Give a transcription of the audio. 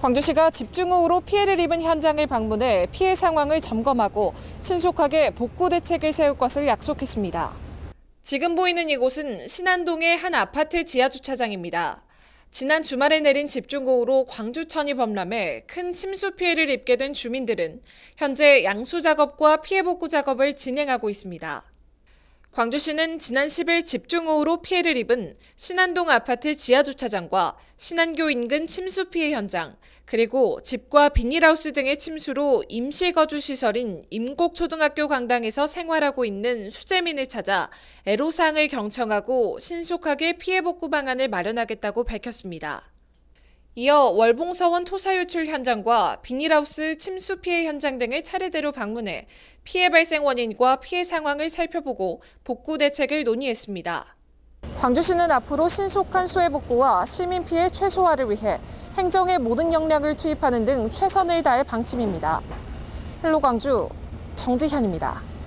광주시가 집중호우로 피해를 입은 현장을 방문해 피해 상황을 점검하고 신속하게 복구 대책을 세울 것을 약속했습니다. 지금 보이는 이곳은 신안동의 한 아파트 지하 주차장입니다. 지난 주말에 내린 집중호우로 광주천이 범람해 큰 침수 피해를 입게 된 주민들은 현재 양수 작업과 피해 복구 작업을 진행하고 있습니다. 광주시는 지난 10일 집중호우로 피해를 입은 신안동 아파트 지하주차장과 신안교 인근 침수 피해 현장, 그리고 집과 비닐하우스 등의 침수로 임시거주시설인 임곡초등학교 광당에서 생활하고 있는 수재민을 찾아 애로사항을 경청하고 신속하게 피해 복구 방안을 마련하겠다고 밝혔습니다. 이어 월봉서원 토사 유출 현장과 비닐하우스 침수 피해 현장 등을 차례대로 방문해 피해 발생 원인과 피해 상황을 살펴보고 복구 대책을 논의했습니다. 광주시는 앞으로 신속한 수해 복구와 시민 피해 최소화를 위해 행정의 모든 역량을 투입하는 등 최선을 다할 방침입니다. 헬로 광주 정지현입니다.